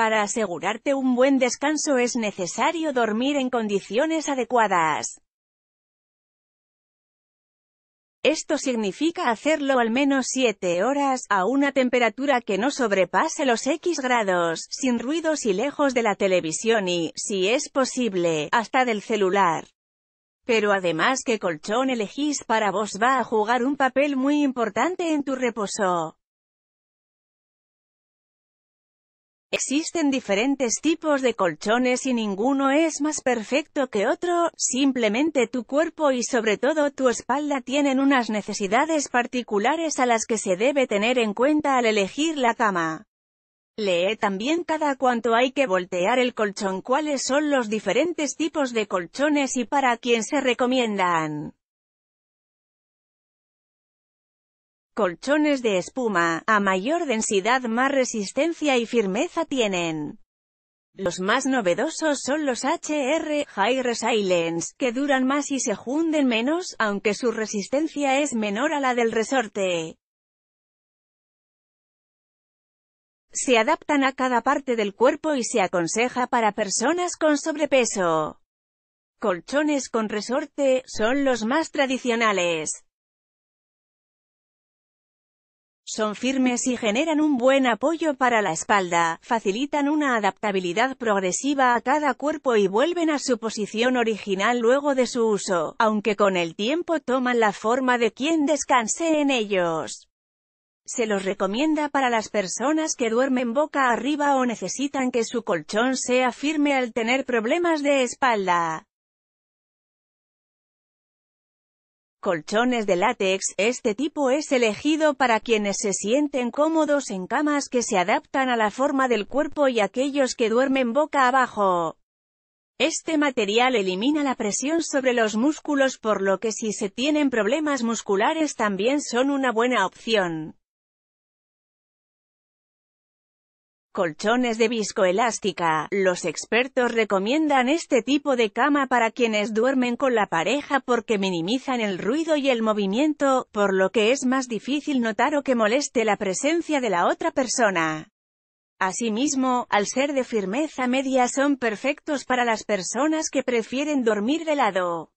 Para asegurarte un buen descanso es necesario dormir en condiciones adecuadas. Esto significa hacerlo al menos 7 horas, a una temperatura que no sobrepase los X grados, sin ruidos y lejos de la televisión y, si es posible, hasta del celular. Pero además que colchón elegís para vos va a jugar un papel muy importante en tu reposo. Existen diferentes tipos de colchones y ninguno es más perfecto que otro, simplemente tu cuerpo y sobre todo tu espalda tienen unas necesidades particulares a las que se debe tener en cuenta al elegir la cama. Lee también cada cuánto hay que voltear el colchón cuáles son los diferentes tipos de colchones y para quién se recomiendan. colchones de espuma, a mayor densidad más resistencia y firmeza tienen. Los más novedosos son los HR High Resilience, que duran más y se hunden menos, aunque su resistencia es menor a la del resorte. Se adaptan a cada parte del cuerpo y se aconseja para personas con sobrepeso. Colchones con resorte, son los más tradicionales. Son firmes y generan un buen apoyo para la espalda, facilitan una adaptabilidad progresiva a cada cuerpo y vuelven a su posición original luego de su uso, aunque con el tiempo toman la forma de quien descanse en ellos. Se los recomienda para las personas que duermen boca arriba o necesitan que su colchón sea firme al tener problemas de espalda. colchones de látex, este tipo es elegido para quienes se sienten cómodos en camas que se adaptan a la forma del cuerpo y aquellos que duermen boca abajo. Este material elimina la presión sobre los músculos por lo que si se tienen problemas musculares también son una buena opción. Colchones de viscoelástica. Los expertos recomiendan este tipo de cama para quienes duermen con la pareja porque minimizan el ruido y el movimiento, por lo que es más difícil notar o que moleste la presencia de la otra persona. Asimismo, al ser de firmeza media son perfectos para las personas que prefieren dormir de lado.